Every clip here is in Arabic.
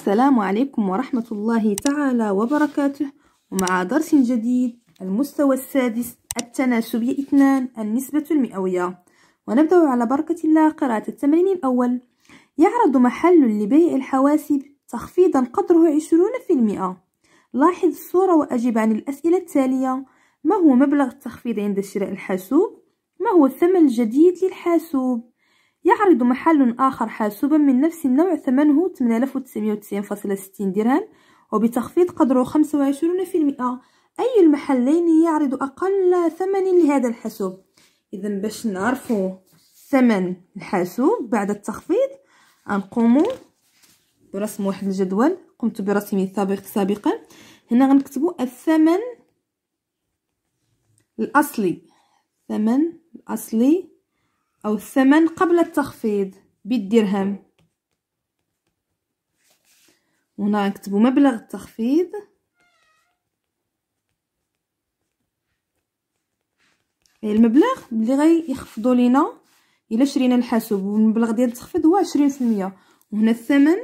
السلام عليكم ورحمة الله تعالى وبركاته ومع درس جديد المستوى السادس التناسبية اثنان النسبة المئوية ونبدأ على بركة الله قراءة التمرين الأول يعرض محل لبيع الحواسب تخفيضا قدره عشرون في المئة لاحظ الصورة وأجب عن الأسئلة التالية ما هو مبلغ التخفيض عند شراء الحاسوب؟ ما هو الثمن الجديد للحاسوب؟ يعرض محل آخر حاسوبا من نفس النوع ثمنه 8990.60 درهم وبتخفيض قدره 25% أي المحلين يعرض أقل ثمن لهذا الحاسوب إذا باش نعرفوا ثمن الحاسوب بعد التخفيض نقوم برسم واحد الجدول قمت برسمه سابق سابقا هنا غنكتبوا الثمن الأصلي الثمن الأصلي أو الثمن قبل التخفيض بالدرهم هنا نكتب مبلغ التخفيض إيه، المبلغ اللي غي يخفضوا لينا الا شرينا الحاسوب والمبلغ ديال التخفيض هو عشرين المية وهنا الثمن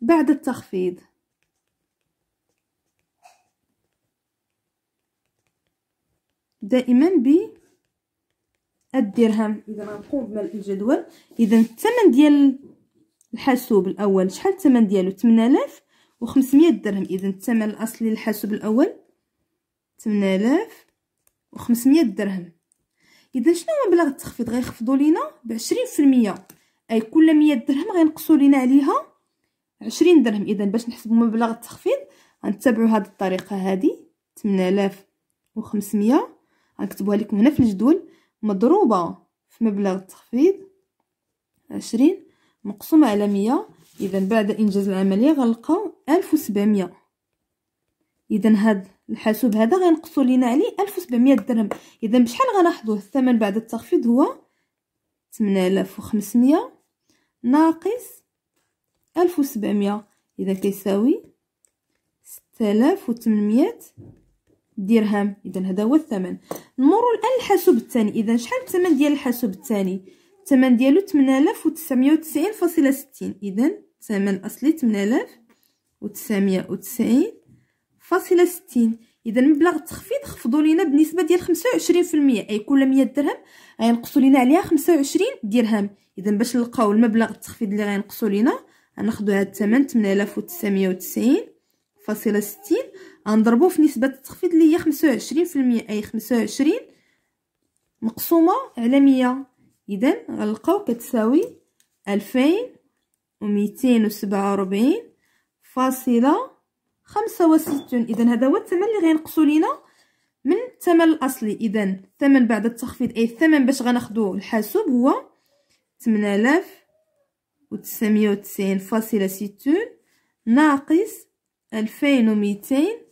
بعد التخفيض دائما ب الدرهم اذا غنقوم الجدول اذا الثمن ديال الحاسوب الاول شحال الثمن ديالو 8500 درهم اذا الثمن الاصلي للحاسوب الاول 8500 درهم اذا شنو هو مبلغ التخفيض غيخفضوا لينا ب 20% اي كل 100 درهم غينقصوا لينا عليها 20 درهم اذا باش نحسبوا مبلغ التخفيض غنتبعوا هذه الطريقه هذه 8500 غنكتبوها لكم هنا في الجدول مضروبه في مبلغ التخفيض 20 مقسومه على 100 اذا بعد انجاز العمليه غنلقاو 1700 اذا هاد الحاسوب هذا غينقصوا لينا عليه 1700 درهم اذا بشحال غناخذوه الثمن بعد التخفيض هو 8500 ناقص 1700 اذا كيساوي 6800 درهم اذا هذا هو الثمن نمر الان الحاسوب الثاني اذا شحال الثمن ديال الحاسوب الثاني الثمن ديالو 8990.60 اذا الثمن الاصلي 8990.60 اذا مبلغ التخفيض خفضوا لينا بنسبه ديال 25% اي كل 100 درهم غينقصوا لينا عليها 25 درهم اذا باش نلقاو المبلغ التخفيض اللي غينقصوا لينا غناخذوا هذا الثمن 8990.60 غنضربو في نسبه التخفيض اللي هي 25% اي 25 مقسومه على 100 اذا غنلقاو كتساوي وربعين فاصله 65 اذا هذا هو الثمن اللي غينقصوا لينا من الثمن الاصلي اذا الثمن بعد التخفيض اي الثمن باش غناخدو الحاسوب هو ستون ناقص 2200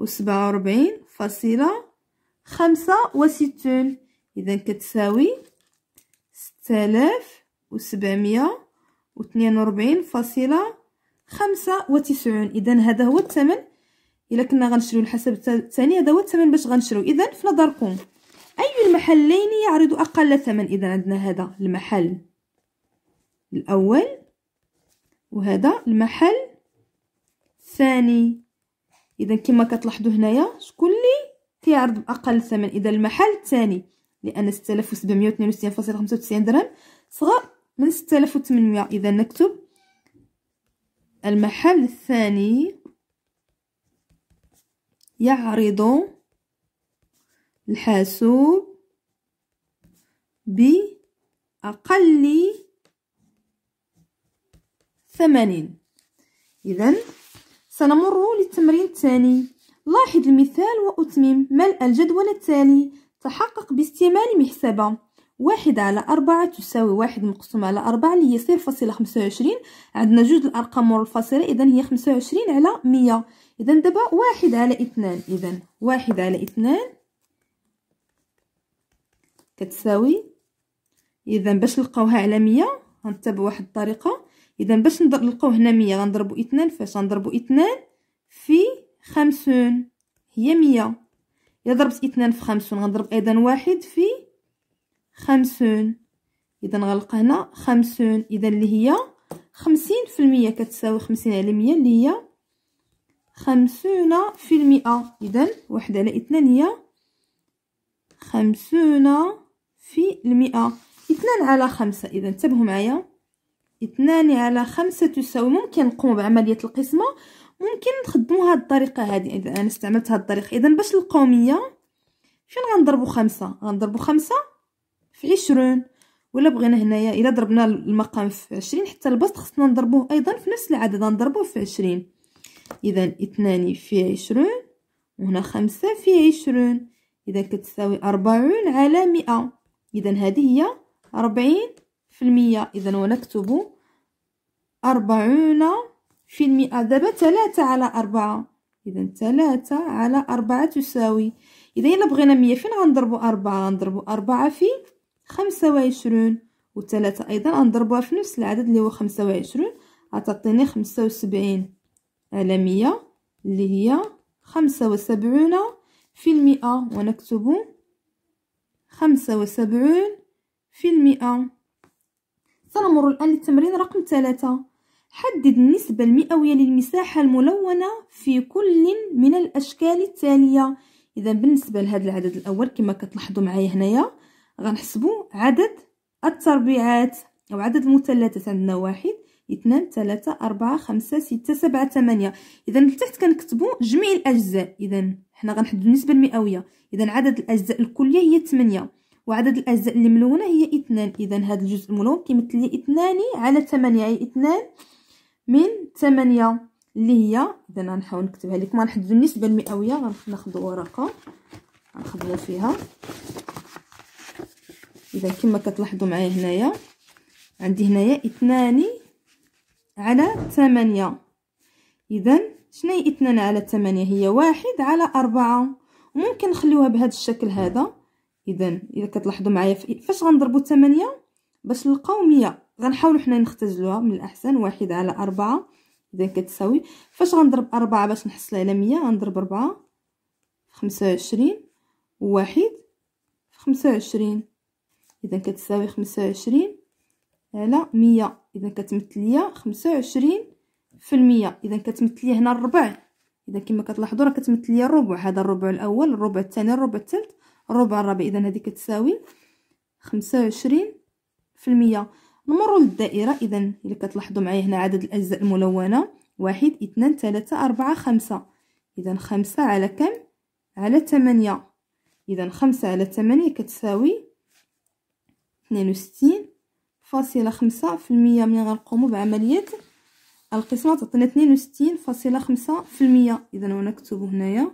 وسبعة وربعين فاصلة خمسة وستون إذا كتساوي آلاف وسبعمية واثنين وربعين فاصلة خمسة وتسعون إذا هذا هو الثمن إلا كنا غنشريو الحسب الثاني هذا هو الثمن باش غنشريو إذا في نظركم أي المحلين يعرض أقل ثمن إذا عندنا هذا المحل الأول وهذا المحل الثاني اذا كما كتلاحظوا هنايا شكون اللي كيعرض باقل ثمن اذا المحل الثاني لان 6792.95 درهم صغر من 6800 اذا نكتب المحل الثاني يعرض الحاسوب بأقل ثمن إذا سنمر للتمرين الثاني لاحظ المثال وأتمم ملء الجدول التالي تحقق باستعمال محسبة واحد على أربعة تساوي واحد مقسوم على أربعة اللي هي صفر فاصلة خمسة وعشرين عندنا جوج الأرقام والفاصلة الفاصلة إذا هي خمسة وعشرين على مية إذا دابا واحد على اثنان إذا واحد على اثنان كتساوي إذا باش نلقاوها على مية غنتبعو واحد الطريقة اذا باش نلقاو هنا مية غنضربو اثنان فاش غنضربو اثنان في خمسون هي مية اذا ضربت اثنان في خمسون غنضرب ايضا واحد في خمسون اذا غنلقى هنا خمسون اذا اللي هي خمسين في المية كتساوي خمسين على مية اللي هي خمسون في المئة اذا واحد على اثنان هي خمسون في المئة اثنان على خمسة اذا انتبهوا معايا اثنان على خمسة تساوي ممكن نقوم بعملية القسمة ممكن نخدمو هاد الطريقة هادي إذا أنا استعملت هاد الطريقة إذا باش القومية فين غنضربو خمسة غنضربو خمسة في عشرون ولا بغينا هنايا إلا ضربنا المقام في عشرين حتى البسط خصنا نضربوه أيضا في نفس العدد غنضربوه في عشرين إذا اثنان في عشرون وهنا خمسة في عشرون إذا كتساوي أربعون على مئة إذا هذه هي أربعين في المية إذا ونكتب أربعون في المئة دابا تلاتة على أربعة إذا تلاتة على أربعة تساوي إذا إلا بغينا مية فين غنضربو أربعة غنضربو أربعة في خمسة وعشرون وتلاتة أيضا غنضربوها في نفس العدد اللي هو خمسة وعشرون غتعطيني خمسة وسبعين على مية اللي هي خمسة وسبعون في المئة ونكتب خمسة وسبعون في المئة سنمر الآن للتمرين رقم ثلاثة حدد النسبة المئوية للمساحة الملونة في كل من الأشكال التالية إذا بالنسبة لهذا العدد الأول كما كتلاحظوا معايا هنايا غنحسبوا عدد التربيعات أو عدد المثلثات عندنا واحد اثنان ثلاثة أربعة خمسة ستة سبعة ثمانية إذا لتحت كنكتبوا جميع الأجزاء إذا حنا غنحددوا النسبة المئوية إذا عدد الأجزاء الكلية هي ثمانية وعدد الأجزاء اللي ملونة هي اثنان إذا هذا الجزء الملون كيمثل لي اثنان على ثمانية أي يعني اثنان من ثمانية اللي هي إذا غنحاول نكتبها لكم غنحددو النسبة المئوية غناخدو ورقة غنخدمو فيها إذا كما كتلاحظوا معايا هنايا عندي هنايا اثنان على ثمانية إذا شناهي اثنان على ثمانية هي واحد على أربعة ممكن نخليوها بهذا الشكل هذا اذا اذا كتلاحظوا معايا فاش غنضربوا 8 باش نلقاو 100 غنحاولوا حنا نختزلوها من الاحسن واحد على أربعة اذا كتساوي فاش غنضرب أربعة باش نحصل على 100 غنضرب 4 25 وعشرين وواحد خمسة وعشرين اذا كتساوي 25 على 100 اذا كتمثل ليا 25 في المية اذا كتمثل ليا هنا الربع اذا كما كتلاحظوا راه كتمثل ليا الربع هذا الربع الاول الربع الثاني الربع الثالث الربع الرابع اذا هذيك كتساوي خمسة وعشرين في المية نمر للدائرة اذا الا كتلاحظوا معايا هنا عدد الاجزاء الملونة واحد اثنان ثلاثة أربعة خمسة اذا خمسة على كم على تمانية اذا خمسة على تمانية كتساوي اثنين وستين فاصلة خمسة في المية ملي غنقومو بعملية القسمة تعطينا اثنين وستين فاصلة خمسة في المية اذا ونكتب هنايا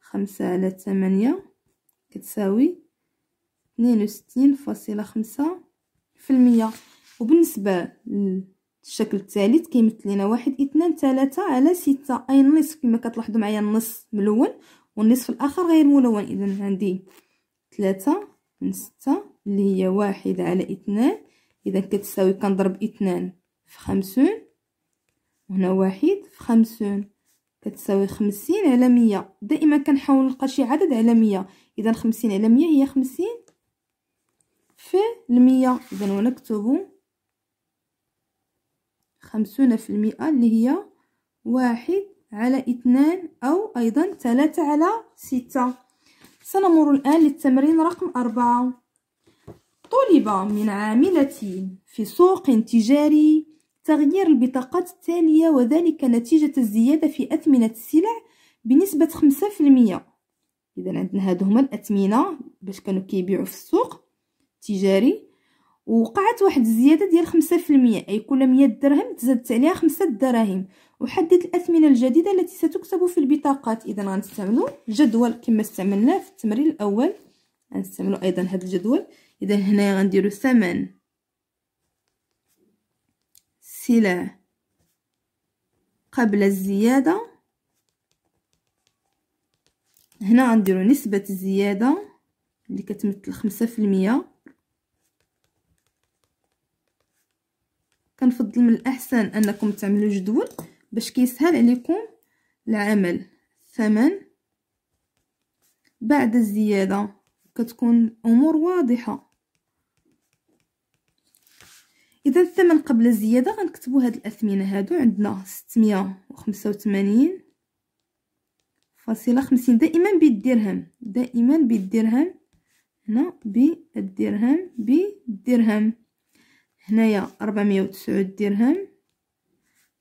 خمسة على تمانية كتساوي اثنين وستين فاصلة خمسة في المية وبالنسبة للشكل الثالث كيمثل لنا واحد اثنان ثلاثة على ستة أي النصف كما كتلاحظوا معايا النص ملون والنصف الآخر غير ملون إذا عندي ثلاثة من ستة اللي هي واحد على اثنان إذا كتساوي كنضرب اثنان في خمسون وهنا واحد في خمسون كتساوي خمسين على مية دائما كنحاول نلقى شي عدد على مية اذا خمسين على مية هي خمسين في المية اذا ونكتب خمسون في المئة اللي هي واحد على اثنان او ايضا ثلاثة على ستة سنمر الان للتمرين رقم اربعة طلب من عاملة في سوق تجاري تغيير البطاقات التالية وذلك نتيجة الزيادة في أثمنة السلع بنسبة خمسة في المئة اذا عندنا هادو هما الاثمنه باش كانوا كيبيعوا في السوق التجاري وقعت واحد الزياده ديال 5% اي كل 100 درهم تزادت عليها 5 دراهم وحدد الاثمنه الجديده التي ستكتب في البطاقات اذا غنستعملوا جدول كما استعملناه في التمرين الاول غنستعملوا ايضا هذا الجدول اذا هنا غنديروا ثمن سلع قبل الزياده هنا غنديرو نسبة الزيادة اللي كتمثل خمسة في المية كنفضل من الأحسن أنكم تعملوا جدول باش كيسهل عليكم العمل الثمن بعد الزيادة كتكون الأمور واضحة إذا الثمن قبل الزيادة غنكتبوا هاد الأثمنة هادو عندنا ستمية وخمسة وثمانين فاصلة خمسين دائما بالدرهم دائما بالدرهم هنا بالدرهم بالدرهم هنايا ربعمية تسعود درهم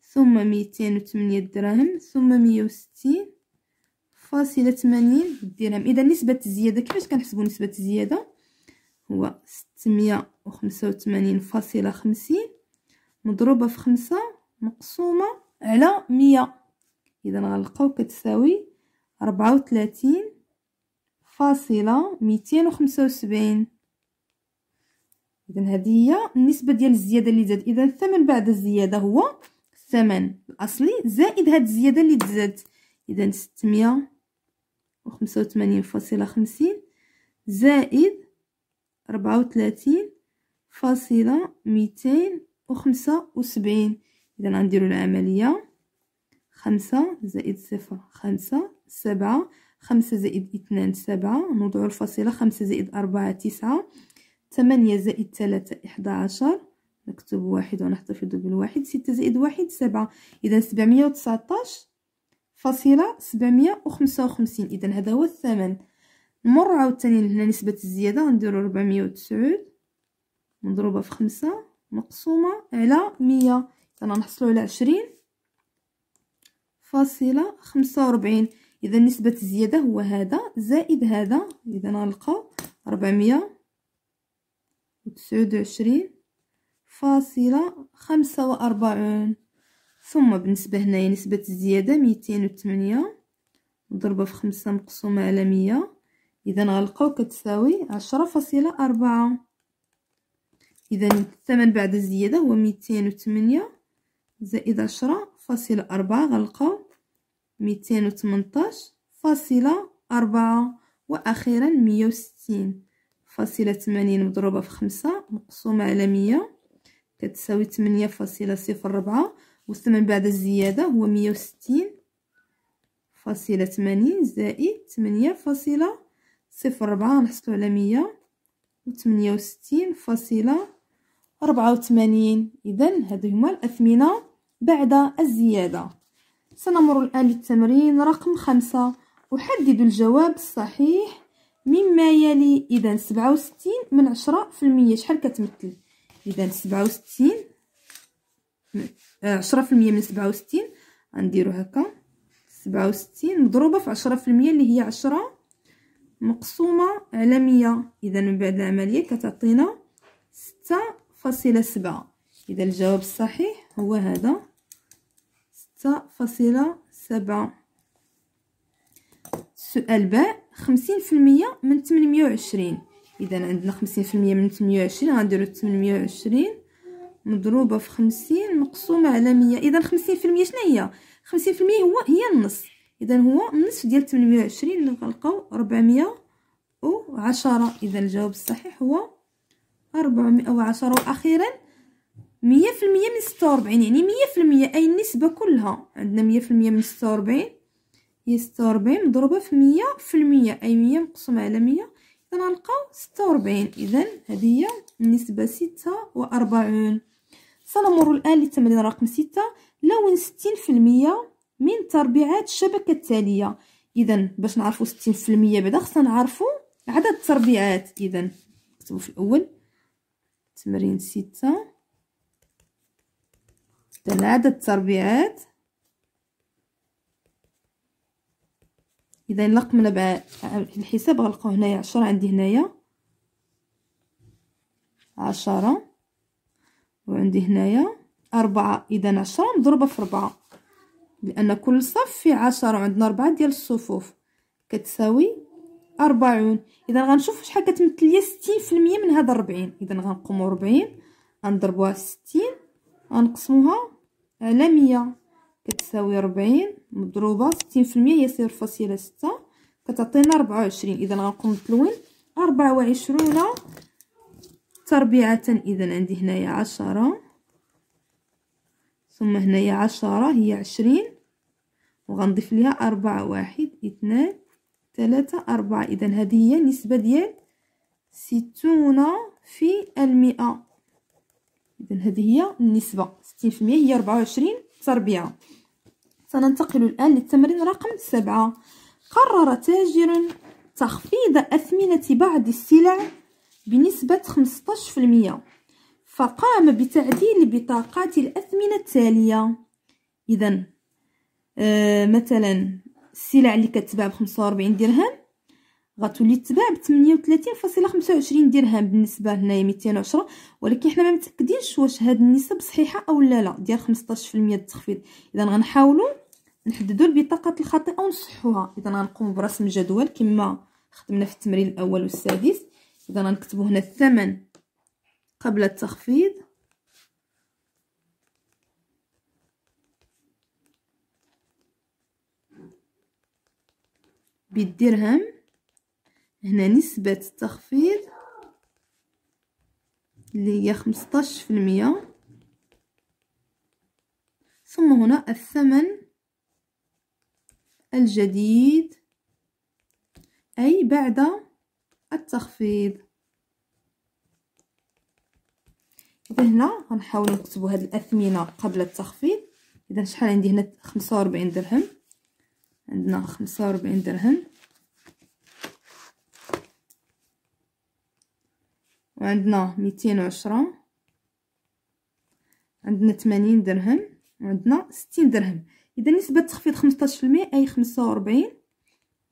ثم ميتين وثمانية دراهم ثم مية ستين فاصلة ثمانين درهم إذا نسبة الزيادة كيفاش كنحسبو نسبة الزيادة هو ستمية خمسه وخمسة وثمانين فاصلة خمسين مضروبة في خمسة مقسومة على مية إذا غنلقاو كتساوي ربعة وثلاثين فاصلة ميتين وخمسة وسبعين إذن هذه هي النسبة ديال الزيادة اللي زاد إذا الثمن بعد الزيادة هو الثمن الأصلي زائد هاد الزيادة اللي تزاد إذا ستمية وخمسة وثمانين فاصلة خمسين زائد ربعة وثلاثين فاصلة ميتين وخمسة وسبعين إذا غنديرو العملية خمسة زائد صفر خمسة سبعة خمسة زائد اثنان سبعة نوضع الفاصلة خمسة زائد أربعة تسعة ثمانية زائد ثلاثة إحدى عشر نكتب واحد ونحتفظ بالواحد ستة زائد واحد سبعة إذا سبعمية وتسعطاش فاصلة سبعمية وخمسة وخمسين إذا هذا هو الثمن نمر عاوتاني لهنا نسبة الزيادة نديرو ربعمية وتسعود مضروبة في خمسة مقسومة على مية إذا نحصلو على عشرين فاصلة خمسة وربعين اذا نسبه الزياده هو هذا زائد هذا اذا نلقى 400 وتسعود وعشرين فاصله خمسة وأربعون ثم بالنسبة هنايا نسبة الزيادة ميتين وثمانية مضروبة في خمسة مقسومة على مية إذا غنلقاو كتساوي عشرة فاصله أربعة إذا الثمن بعد الزيادة هو ميتين وثمانية زائد عشرة فاصله أربعة غنلقاو ميتين وتمنطاش فاصلة أربعة وأخيرا مية وستين فاصلة تمانين مضروبة في خمسة مقسومة على مية كتساوي تمنية فاصلة صفر ربعة والثمن بعد الزيادة هو مية وستين فاصلة تمانين زائد تمنية فاصلة صفر ربعة نحصلو على مية وتمنية وستين فاصلة ربعة وتمانين إذا هادو هما الأثمنة بعد الزيادة سنمر الآن للتمرين رقم خمسة أحدد الجواب الصحيح مما يلي إذا سبعة وستين من عشرة في المية شحال كتمثل إذا سبعة وستين عشرة في المية من سبعة وستين غنديرو هكا سبعة وستين مضروبة في عشرة في المية اللي هي عشرة مقسومة على مية إذا من بعد العملية كتعطينا ستة فاصلة سبعة إذا الجواب الصحيح هو هذا خمسة فاصلة سبعة سؤال باء خمسين في المية من تمنمية وعشرين إذا عندنا خمسين في المية من تمنمية وعشرين غنديرو تمنمية وعشرين مضروبة في خمسين مقسومة على مية إذا خمسين في المية شناهي خمسين في المية هو هي النص إذا هو النصف ديال تمنمية وعشرين اللي غنلقاو ربعمية وعشرة إذا الجواب الصحيح هو ربعمية وعشرة وأخيرا مية في المية من ستة وربعين يعني مية في المية أي النسبة كلها عندنا مية في المية من ستة وربعين هي ستة وربعين مضروبة في مية في المية أي مية مقسومة على مية إذا غنلقاو ستة وربعين إذا هذه هي النسبة ستة وأربعون سنمر الآن للتمرين رقم ستة لون ستين في المية من تربيعات الشبكة التالية إذا باش نعرفو ستين في المية بعدا خصنا نعرفو عدد التربيعات إذا نكتبو في الأول تمرين ستة ثلاثة تربيعات اذا نقمنا بع الحساب غلقوا هنايا عشرة عندي هنايا عشرة وعندي هنايا أربعة اذا عشرة مضروبة في أربعة لأن كل صف فيه عشرة وعندنا أربعة ديال الصفوف كتساوي أربعون إذا غنشوف شحال كتمثل لي ستين في المية من هاد ربعين إذا غنقومو ربعين غنضربوها ستين غنقسموها على مية كتساوي ربعين مضروبة ستين في المية هي صفر فاصلة ستة كتعطينا ربعة وعشرين إذا غنقوم بالتلوين أربعة وعشرون تربيعة إذا عندي هنايا عشرة ثم هنايا عشرة هي عشرين وغنضيف ليها أربعة واحد اثنان ثلاثة أربعة إذا هذه هي النسبة ديال ستون في المئة إذن هذه هي النسبة ستين في المية هي ربعة وعشرين تربيعة سننتقل الآن للتمرين رقم سبعة قرر تاجر تخفيض أثمنة بعض السلع بنسبة المية فقام بتعديل بطاقات الأثمنة التالية إذا آه مثلا السلع اللي كتباع بخمسة 45 درهم غتولي تباع ب 38.25 درهم بالنسبه لهنايا 210 ولكن حنا ما متاكدينش واش هاد النسب صحيحه او لا لا ديال 15% التخفيض اذا غنحاولوا نحددوا البطاقات الخاطئه ونصحوها اذا غنقوم برسم جدول كما خدمنا في التمرين الاول والسادس اذا غنكتبوا هنا الثمن قبل التخفيض بالدرهم هنا نسبة التخفيض اللي هي خمسطاش في المية ثم هنا الثمن الجديد أي بعد التخفيض إذا هنا غنحاول نكتبو هاد الأثمنة قبل التخفيض إذا شحال عندي هنا خمسة وربعين درهم عندنا خمسة وربعين درهم وعندنا ميتين وعشرة عندنا ثمانين درهم وعندنا ستين درهم إذا نسبة تخفيض خمسطاش في أي خمسة وربعين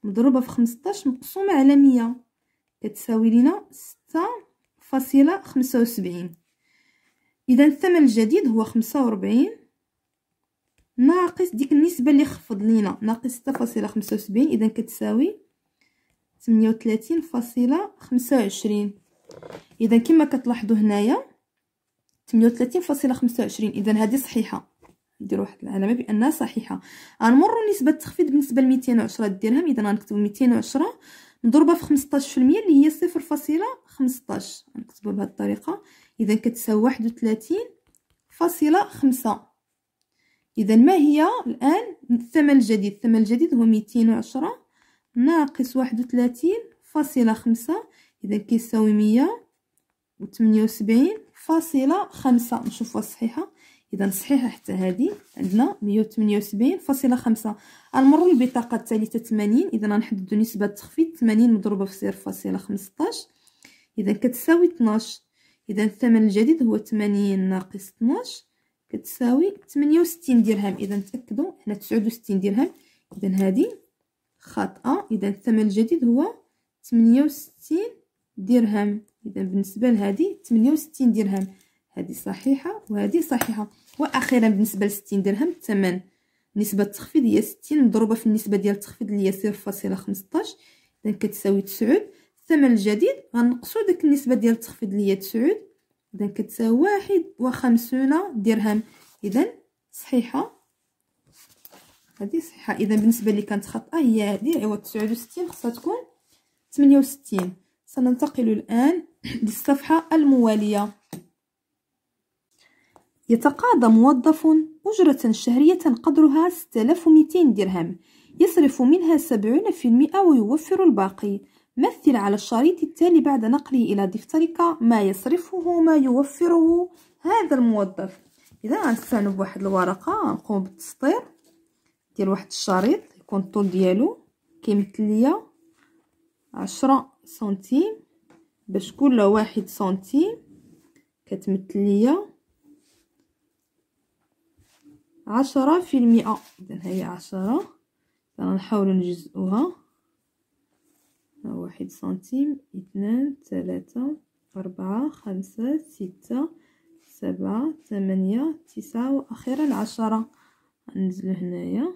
مضروبة في خمسطاش مقسومة على مية كتساوي لينا ستة فاصلة خمسة وسبعين إذا الثمن الجديد هو خمسة وربعين ناقص ديك النسبة اللي خفض لينا ناقص ستة فاصلة خمسة وسبعين إذا كتساوي ثمانية وتلاتين فاصلة خمسة وعشرين اذا كما كتلاحظوا هنايا 38.25 اذا هذه صحيحه ندير واحد العلامه بانها صحيحه غنمروا نسبه التخفيض بالنسبه ل 210 درهم اذا غنكتبوا 210 مضروبه في 15% اللي هي 0.15 غنكتبو بهذه الطريقه اذا كتساوي 31.5 اذا ما هي الان الثمن الجديد الثمن الجديد هو 210 ناقص 31.5 اذا كيساوي مية وثمانية وسبعين فاصله خمسة نشوفوها صحيحه اذا صحيحه حتى هذه عندنا مية وثمانية وسبعين فاصله خمسة نمروا للبطاقه الثالثه ثمانين اذا غنحددو نسبه التخفيض ثمانين مضروبه في صفر فاصله خمسطاش اذا كتساوي اثناش اذا الثمن الجديد هو ثمانين ناقص اثناش كتساوي ثمانية وستين درهم اذا تاكدوا هنا وستين درهم اذا هذه خاطئه اذا الثمن الجديد هو ثمانية وستين درهم اذا بالنسبه لهذه 68 درهم هذه صحيحه وهذه صحيحه واخيرا بالنسبه ل 60 درهم الثمن نسبه التخفيض هي 60 مضروبه في النسبه ديال التخفيض اللي هي 0.15 اذا كتساوي 9 الثمن الجديد غنقصوا داك النسبه ديال التخفيض اللي هي 9 اذا كتساوي 51 درهم اذا صحيحه هذه صحيحه اذا بالنسبه اللي كانت خطا هي هذه عوض 69 خصها تكون 68 سننتقل الآن للصفحة الموالية يتقاضى موظف أجرة شهرية قدرها 6200 درهم يصرف منها 70% ويوفر الباقي مثل على الشريط التالي بعد نقله إلى دفترك ما يصرفه ما يوفره هذا الموظف إذا غنستعنو بواحد الورقة نقوم بالتسطير ديال واحد الشريط يكون الطول ديالو كيمثل ليا عشرة سنتيم باش كل واحد سنتيم كتمثل ليا عشرة في المئة إذن هي عشرة غنحاولو نجزئوها واحد سنتيم اثنان ثلاثة أربعة خمسة ستة سبعة ثمانية تسعة وأخيرا عشرة غنزلو هنايا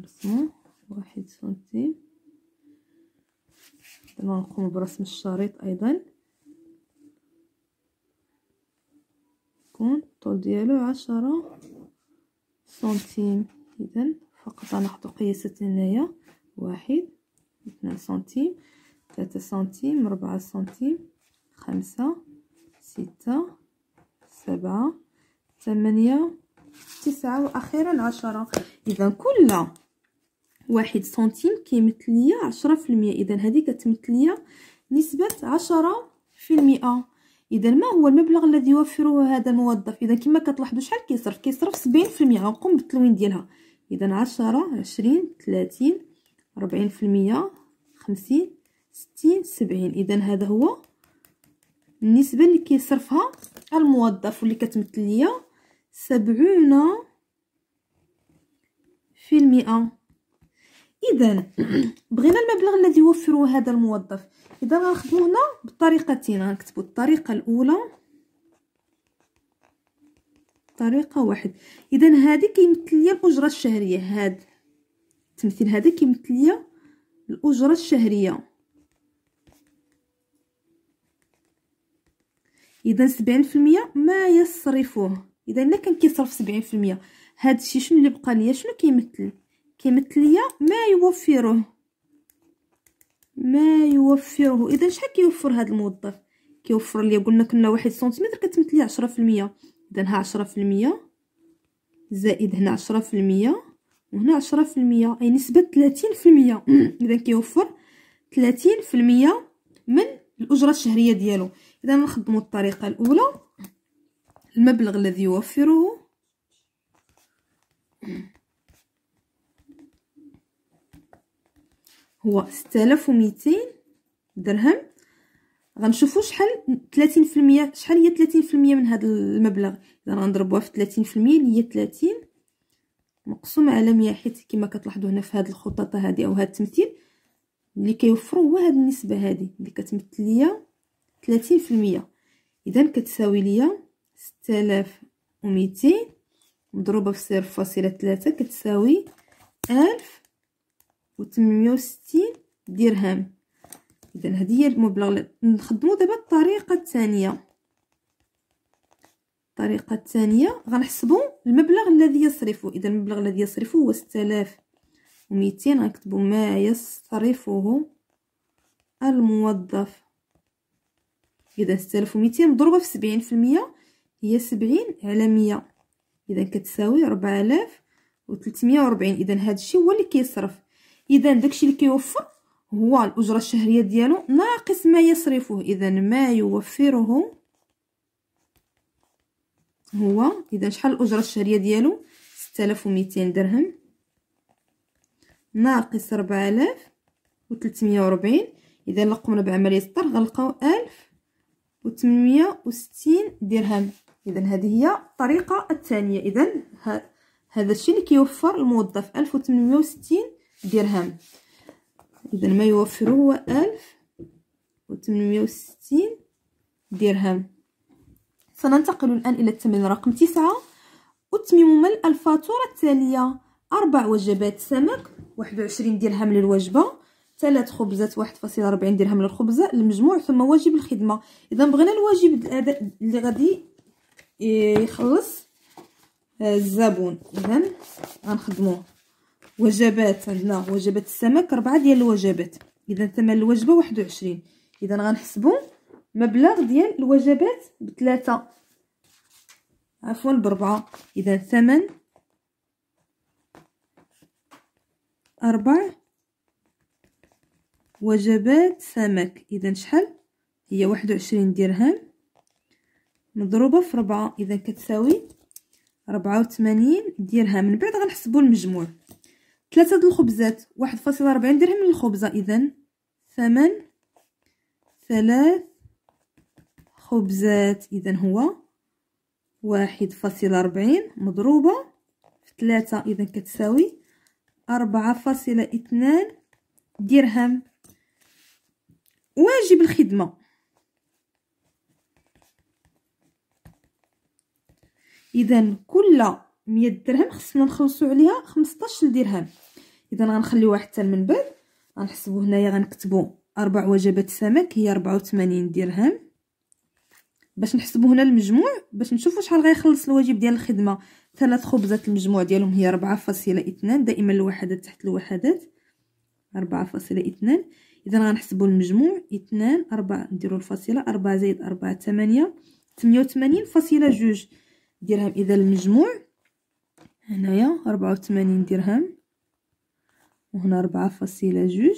نرسمو واحد سنتيم دابا نقوم برسم الشريط ايضا يكون الطول ديالو عشرة سنتيم اذا فقط نحط قياسات هنايا واحد اثنان سنتيم ثلاثة سنتيم ربعة سنتيم خمسة ستة سبعة ثمانية تسعة وأخيرا عشرة إذا كل واحد سنتيم كيمثل ليا عشرة في المية اذا هذه كتمثل ليا نسبه عشرة في المئة اذا ما هو المبلغ الذي يوفره هذا الموظف اذا كما كتلاحظوا شحال كيصرف كيصرف سبعين في المئة نقوم بالتلوين ديالها اذا عشرة عشرين ثلاثين ربعين في المئة خمسين ستين سبعين اذا هذا هو النسبه اللي كيصرفها الموظف واللي كتمثل ليا سبعون في المئة اذا بغينا المبلغ الذي يوفره هذا الموظف اذا غنخدمو هنا بطريقتين غنكتبو الطريقه الاولى طريقه واحد اذا هذه كيمثل لي الاجره الشهريه هاد التمثيل هذا كيمثل لي الاجره الشهريه اذا سبعين المية ما يصرفوه اذا انا كان كيصرف 70% هذا الشيء شنو اللي بقى ليا شنو كيمثل كيمثل ليا ما يوفره ما يوفره اذا شحال كيوفر هذا الموظف كيوفر ليا قلنا كنا واحد سنتيمتر كتمثل ليا 10% اذا ها 10% زائد هنا 10% وهنا 10% اي نسبه 30% اذا كيوفر 30% من الاجره الشهريه ديالو اذا نخدموا الطريقه الاولى المبلغ الذي يوفره هو ستالاف وميتين درهم غنشوفو شحال تلاتين في المية شحال هي تلاتين في المية من هاد المبلغ اذا غنضربوها في تلاتين في المية اللي هي تلاتين مقسومة على مية حيت كيما كتلاحظو هنا في هاد الخطاطة هادي او هاد التمثيل اللي كيوفروا هو هاد النسبة هادي اللي كتمثل ليا تلاتين في المية اذا كتساوي ليا ستالاف وميتين مضروبة في صفر فاصلة تلاتة كتساوي ألف وتمنمية وستين درهم اذا هذه هي المبلغ نخدمو دابا الطريقه الثانيه الطريقه الثانيه غنحسبوا المبلغ الذي يصرفه اذا المبلغ الذي يصرفه هو 6200 غنكتبوا ما يصرفه الموظف اذا 6200 مضروبه في 70% في هي 70 على 100 اذا كتساوي 4340 اذا هذا الشيء هو اللي كيصرف اذا داكشي اللي كيوفر هو الاجره الشهريه ديالو ناقص ما يصرفه اذا ما يوفره هو اذا شحال الاجره الشهريه ديالو 6200 درهم ناقص 4340 اذا لقمنا بعمليه الطرح غنلقاو 1860 درهم اذا هذه هي الطريقه الثانيه اذا هذا الشيء اللي كيوفر الموظف 1860 درهم اذا ما يوفر هو ألف درهم سننتقل الآن إلى التمرين رقم تسعة أتمم ملء الفاتورة التالية أربع وجبات سمك واحد درهم للوجبة ثلاث خبزات واحد ربعين درهم للخبزة المجموع ثم واجب الخدمة إذا بغينا الواجب اللي غادي إيه، يخلص آه، الزبون إذا غنخدموه وجبات عندنا وجبات السمك ربعة ديال الوجبات اذا ثمن الوجبه 21 اذا غنحسبوا مبلغ ديال الوجبات بثلاثة عفوا بربعة اذا ثمن أربع وجبات سمك اذا شحال هي واحد وعشرين درهم مضروبه في ربعة اذا كتساوي ربعة وثمانين درهم من بعد غنحسبوا المجموع ثلاثة د الخبزات واحد فاصلة ربعين درهم للخبزة إذا ثمن ثلاث خبزات إذا هو واحد فاصلة ربعين مضروبة في ثلاثة إذا كتساوي أربعة فاصلة اثنان درهم واجب الخدمة إذا كل مية درهم خصنا نخلصو عليها خمسطاش درهم اذا غنخليوها حتى من بعد غنحسبو هنايا غنكتبو اربع وجبات سمك هي 84 درهم باش نحسبو هنا المجموع باش نشوفو شحال غيخلص الواجب ديال الخدمه ثلاث خبزات المجموع ديالهم هي 4.2 دائما الوحدات تحت الوحدات 4.2 اذا غنحسبوا المجموع 2 4 نديروا الفاصله 4 زائد 4 8 88 فاصله جوج درهم اذا المجموع هنايا 84 درهم وهنا ربعة فاصلة جوج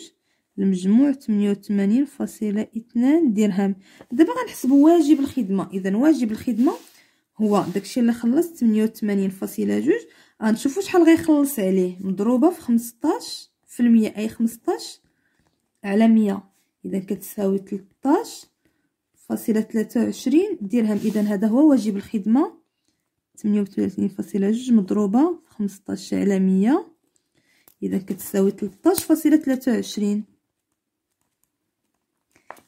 المجموع تمنية وثمانين فاصلة اثنان درهم دابا غنحسبو واجب الخدمة إذا واجب الخدمة هو داكشي اللي خلص تمنية وثمانين فاصلة جوج غنشوفو شحال غيخلص عليه مضروبة في خمسطاش في المية أي خمسطاش على مية إذا كتساوي تلطاش فاصلة تلاتة وعشرين درهم إذا هذا هو واجب الخدمة تمنية وثلاثين فاصلة جوج مضروبة في خمسطاش على مية إذا كتساوي تلتاش فاصلة تلاتة وعشرين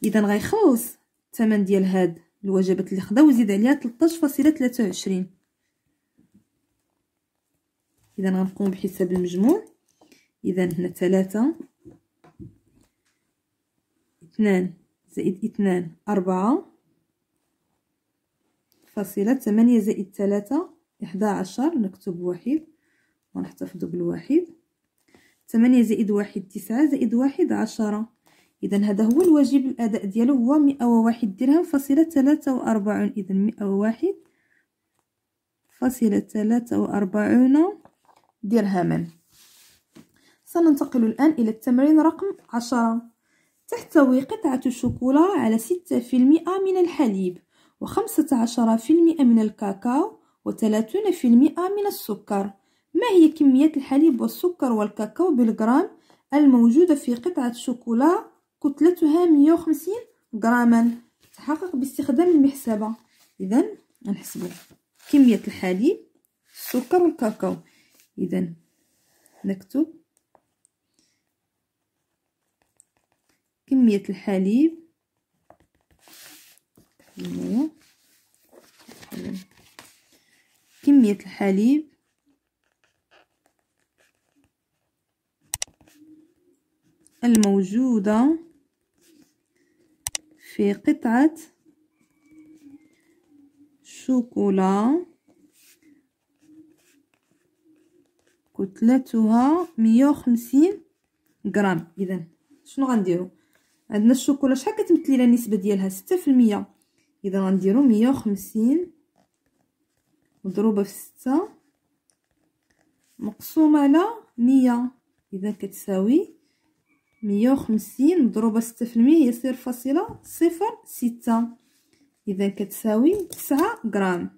إذا غيخلص تمن ديال هاد الوجبات اللي خداو وزيد عليها تلتاش فاصلة تلاتة وعشرين إذا غنقوم بحساب المجموع إذا هنا تلاتة اثنان زائد اثنان أربعة فاصلة ثمانية زائد تلاتة إحدى عشر نكتب واحد ونحتفظ بالواحد ثمانية زائد واحد تسعة زائد واحد عشرة إذا هذا هو الواجب الأداء ديالو هو مئة وواحد درهم فاصلة ثلاثة وأربعون إذا مئة وواحد فاصلة ثلاثة وأربعون درهما سننتقل الآن إلى التمرين رقم عشرة تحتوي قطعة الشوكولا على ستة في المئة من الحليب وخمسة عشر في المئة من الكاكاو وثلاثون في المئة من السكر ما هي كمية الحليب والسكر والكاكاو بالجرام الموجودة في قطعة شوكولا كتلتها 150 جراما تحقق باستخدام المحسبة إذا نحسب كمية الحليب السكر والكاكاو إذا نكتب كمية الحليب كمية الحليب الموجودة في قطعة شوكولا كتلتها مية وخمسين غرام اذا شنو غنديرو عندنا الشوكولا شحال كتمثل لنا النسبه ديالها ستة في المية اذا غنديرو مية وخمسين مضروبه في ستة مقسومه على مية اذا كتساوي مية وخمسين مضروبة ستة في المية هي صفر فاصلة صفر ستة إذا كتساوي تسعة غرام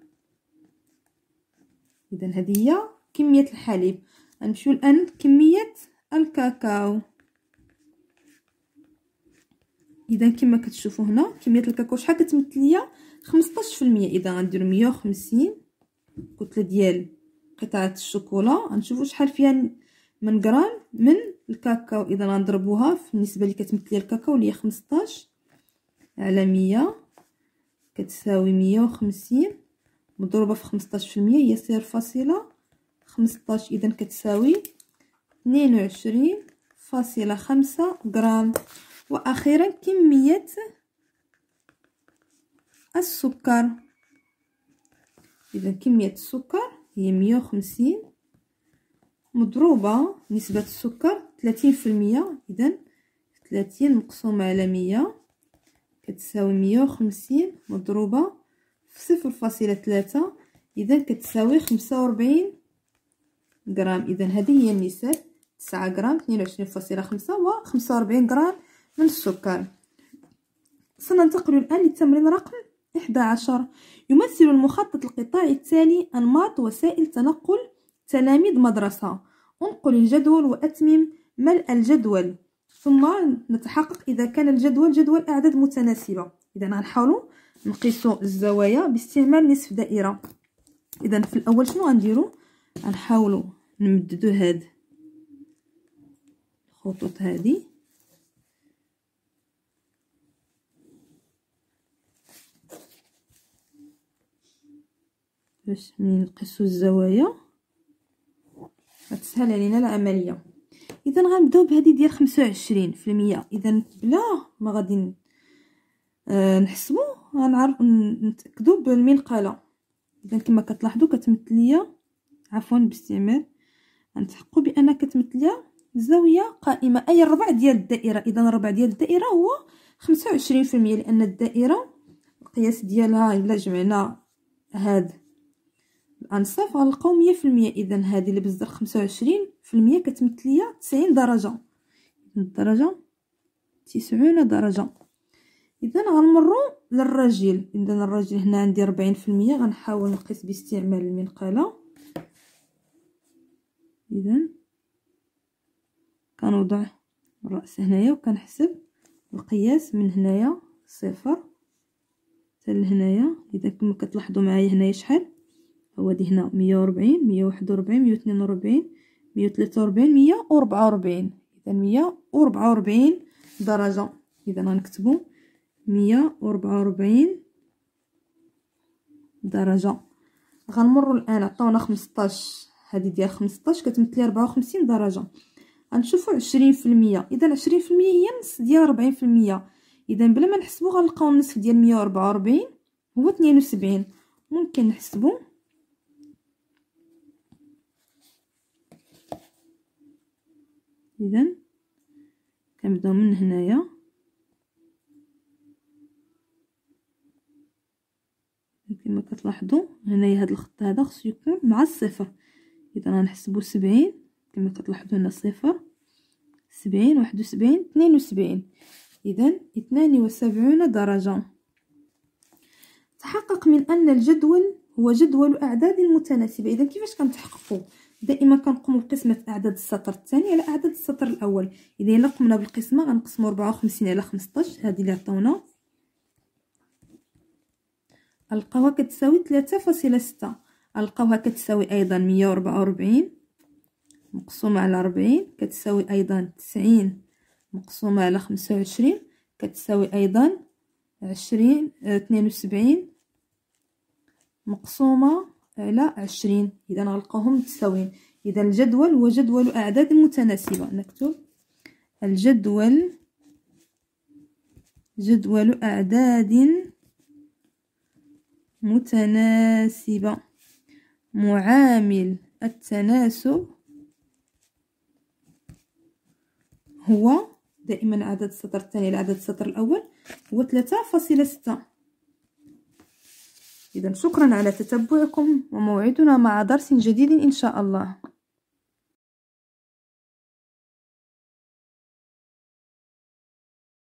إذا هذه هي كمية الحليب غنمشيو الآن لكمية الكاكاو إذا كما كتشوفوا هنا كمية الكاكاو شحال كتمثل ليا خمسطاش في المية إذا غنديرو مية وخمسين كتلة ديال قطعة الشوكولا غنشوفو شحال فيها من غرام من الكاكاو اذا غنضربوها بالنسبه اللي كتمثل الكاكاو اللي هي 15 على 100 كتساوي 150 مضروبه في 15% هي 0 فاصله 15 اذا كتساوي 22.5 غرام واخيرا كميه السكر اذا كميه السكر هي 150 مضروبة نسبة السكر ثلاثين في المية إذا ثلاثين مقسومة على مية كتساوي مية وخمسين مضروبة في صفر فاصلة ثلاثة إذا كتساوي خمسة وأربعين غرام إذا هذه هي النسب تسعة غرام اثنين وعشرين فاصلة خمسة وخمسة وأربعين غرام من السكر سننتقل الآن للتمرين رقم عشر يمثل المخطط القطاعي التالي أنماط وسائل تنقل تلاميذ مدرسة أنقل الجدول وأتمم ملء الجدول ثم نتحقق إذا كان الجدول جدول أعداد متناسبة إذا غنحاولوا نقيس الزوايا باستعمال نصف دائرة إذا في الأول شنو غنديرو غنحاولوا نمددو هاد الخطوط هادي باش منين نقيسو الزوايا غتسهل علينا العمليه اذا غنبداو بهذه ديال 25 في المية اذا بلا ما غادي آه نحسبو غنعرف نتاكدو بالمنقله اذا كما كتلاحظوا كتمثل ليا عفوا باستعمال غنتحقوا بان كتمثل ليا زاويه قائمه اي الربع ديال الدائره اذا الربع ديال الدائره هو 25% لان الدائره القياس ديالها الا جمعنا هاد غنصيفها للقوم 100% اذا هذه اللي بزاف 25% كتمثل ليا 90 درجه الدرجه 90 درجه اذا غنمروا للرجل اذا الرجل هنا عندي 40% غنحاول نقيس باستعمال المنقله اذا كنوضع الراس هنايا وكنحسب القياس من هنايا صفر حتى لهنايا اذا كما كتلاحظوا معايا هنايا شحال هو دي هنا مية وربعين مية واحد وربعين مية واتنين وربعين مية وتلاتة وربعين مية وربعة وربعين إذا مية وربعة وربعين درجة إذا غنكتبو مية وربعة وربعين درجة غنمرو الآن عطاونا خمسطاش هادي ديال خمسطاش كتمثلي ربعة وخمسين درجة غنشوفو عشرين في المية إذا عشرين في المية هي النص ديال ربعين في المية إذا بلا ما نحسبو غنلقاو النصف ديال مية وربعة وربعين هو تنين وسبعين ممكن نحسبو اذا كنبداو من هنايا كما كتلاحظوا هنايا هاد الخط هذا خصو يكون مع الصفر اذا غنحسبوا سبعين كما كتلاحظوا هنا صفر سبعين واحد وسبعين وسبعين اذا 72 وسبعون درجه تحقق من ان الجدول هو جدول اعداد متناسبه اذا كيفاش كنتحققوا دائما كنقوم بقسمه اعداد السطر الثاني على اعداد السطر الاول اذا الا قمنا بالقسمه ربعة 54 على 15 هذه اللي عطاونا القاوها كتساوي 3.6 القاوها كتساوي ايضا 144 مقسومه على 40 كتساوي ايضا 90 مقسومه على 25 كتساوي ايضا 20 72 آه، مقسومه على عشرين إذا غنلقاهم متساويين إذا الجدول هو جدول أعداد متناسبة نكتب الجدول جدول أعداد متناسبة معامل التناسب هو دائما عدد السطر الثاني لعدد السطر الأول هو ثلاثة فاصلة ستة إذا شكرا على تتبعكم وموعدنا مع درس جديد إن شاء الله